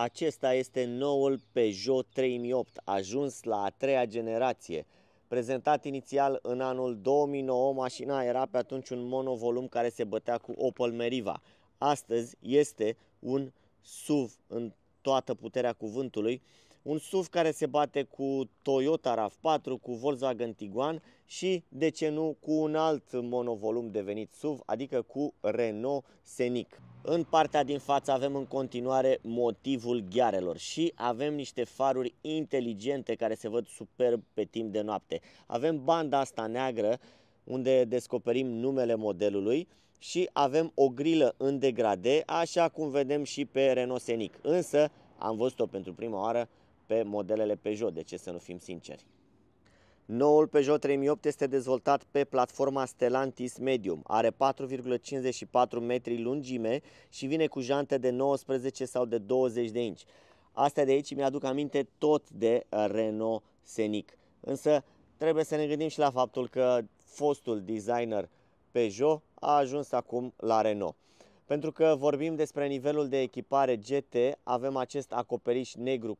Acesta este noul Peugeot 3008, ajuns la a treia generație. Prezentat inițial în anul 2009, mașina era pe atunci un monovolum care se bătea cu Opel Meriva. Astăzi este un SUV în toată puterea cuvântului, un SUV care se bate cu Toyota RAV4, cu Volkswagen Tiguan și, de ce nu, cu un alt monovolum devenit SUV, adică cu Renault Scenic. În partea din față avem în continuare motivul ghearelor și avem niște faruri inteligente care se văd superb pe timp de noapte. Avem banda asta neagră unde descoperim numele modelului și avem o grilă în degrade, așa cum vedem și pe Renault Scenic. Însă am văzut-o pentru prima oară pe modelele Peugeot, de ce să nu fim sinceri. Noul Peugeot 3008 este dezvoltat pe platforma Stellantis Medium. Are 4,54 metri lungime și vine cu jante de 19 sau de 20 de inci. Astea de aici mi-aduc aminte tot de Renault Scenic. Însă trebuie să ne gândim și la faptul că fostul designer Peugeot a ajuns acum la Renault. Pentru că vorbim despre nivelul de echipare GT, avem acest acoperiș negru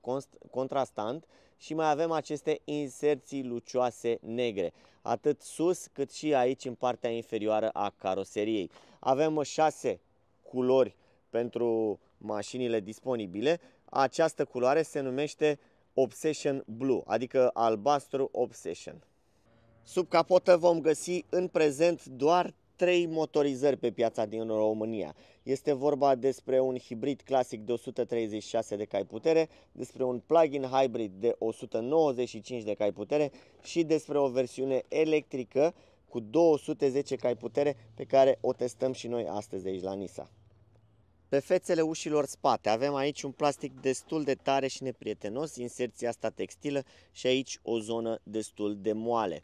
contrastant și mai avem aceste inserții lucioase negre, atât sus cât și aici în partea inferioară a caroseriei. Avem șase culori pentru mașinile disponibile. Această culoare se numește Obsession Blue, adică albastru Obsession. Sub capotă vom găsi în prezent doar trei motorizări pe piața din România. Este vorba despre un hibrid clasic de 136 de cai putere, despre un plug-in hybrid de 195 de cai putere și despre o versiune electrică cu 210 cai putere pe care o testăm și noi astăzi de aici la Nisa. Pe fețele ușilor spate avem aici un plastic destul de tare și neprietenos, inserția asta textilă și aici o zonă destul de moale.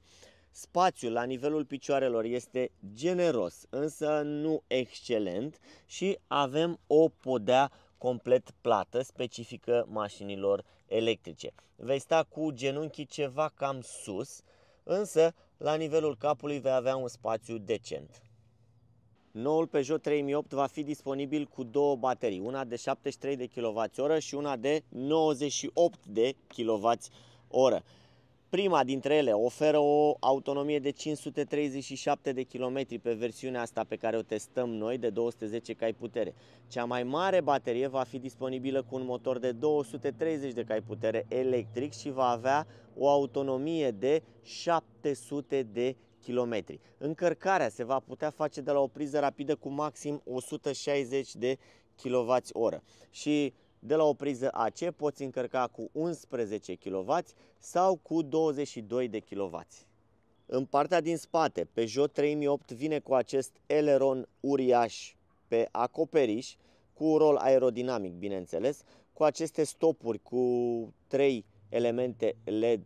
Spațiul la nivelul picioarelor este generos, însă nu excelent și avem o podea complet plată, specifică mașinilor electrice. Vei sta cu genunchii ceva cam sus, însă la nivelul capului vei avea un spațiu decent. Noul Peugeot 3008 va fi disponibil cu două baterii, una de 73 de kWh și una de 98 de kWh. Prima dintre ele oferă o autonomie de 537 de km pe versiunea asta pe care o testăm noi de 210 cai putere. Cea mai mare baterie va fi disponibilă cu un motor de 230 de cai putere electric și va avea o autonomie de 700 de km. Încărcarea se va putea face de la o priză rapidă cu maxim 160 de kWh. Și de la o priză AC poți încărca cu 11 kW sau cu 22 de kW. În partea din spate, Peugeot 3008 vine cu acest eleron uriaș pe acoperiș, cu rol aerodinamic, bineînțeles, cu aceste stopuri cu trei elemente LED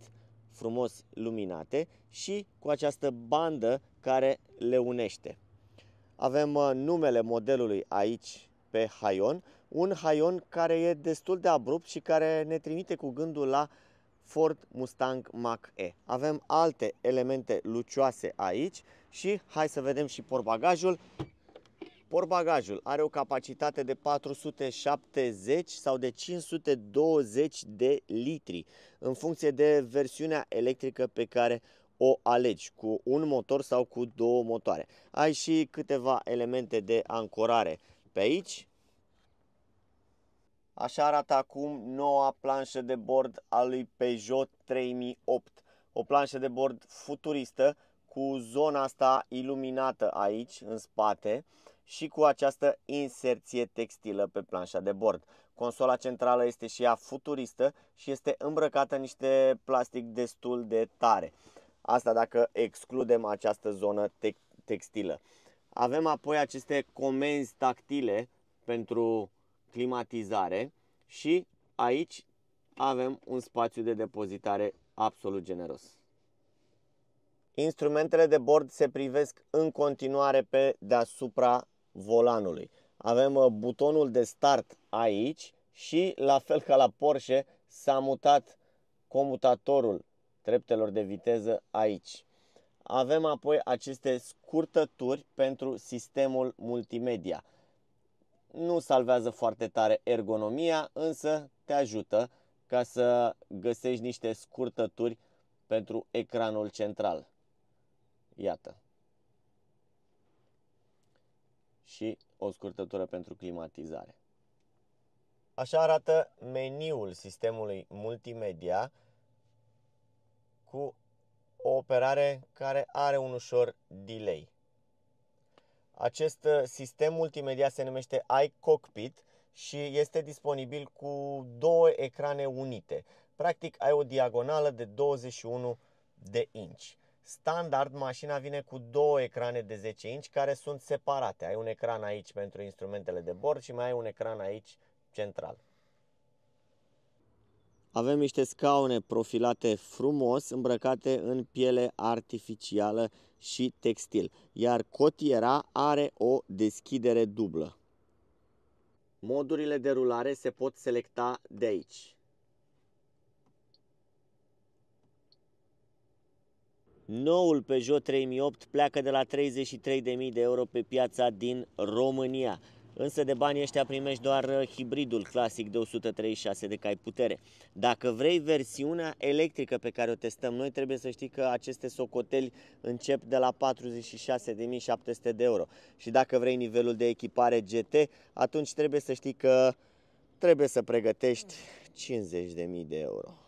frumos luminate și cu această bandă care le unește. Avem uh, numele modelului aici pe haion, un haion care e destul de abrupt și care ne trimite cu gândul la Ford Mustang Mach-E. Avem alte elemente lucioase aici și hai să vedem și porbagajul. Porbagajul are o capacitate de 470 sau de 520 de litri în funcție de versiunea electrică pe care o alegi cu un motor sau cu două motoare. Ai și câteva elemente de ancorare pe aici. Așa arată acum noua planșă de bord a lui Peugeot 3008. O planșă de bord futuristă cu zona asta iluminată aici, în spate, și cu această inserție textilă pe planșa de bord. Consola centrală este și ea futuristă și este îmbrăcată în niște plastic destul de tare. Asta dacă excludem această zonă textilă. Avem apoi aceste comenzi tactile pentru climatizare și aici avem un spațiu de depozitare absolut generos. Instrumentele de bord se privesc în continuare pe deasupra volanului. Avem uh, butonul de start aici și, la fel ca la Porsche, s-a mutat comutatorul treptelor de viteză aici. Avem apoi aceste scurtături pentru sistemul multimedia. Nu salvează foarte tare ergonomia, însă te ajută ca să găsești niște scurtături pentru ecranul central. Iată. Și o scurtătură pentru climatizare. Așa arată meniul sistemului multimedia cu operare care are un ușor delay. Acest uh, sistem multimedia se numește iCockpit și este disponibil cu două ecrane unite. Practic ai o diagonală de 21 de inci. Standard, mașina vine cu două ecrane de 10 inci care sunt separate. Ai un ecran aici pentru instrumentele de bord și mai ai un ecran aici central. Avem niște scaune profilate frumos, îmbrăcate în piele artificială și textil, iar cotiera are o deschidere dublă. Modurile de rulare se pot selecta de aici. Noul Peugeot 3008 pleacă de la 33.000 de euro pe piața din România însă de banii ăștia primești doar uh, hibridul clasic de 136 de cai putere. Dacă vrei versiunea electrică pe care o testăm noi, trebuie să știi că aceste socoteli încep de la 46.700 de euro. Și dacă vrei nivelul de echipare GT, atunci trebuie să știi că trebuie să pregătești 50.000 de euro.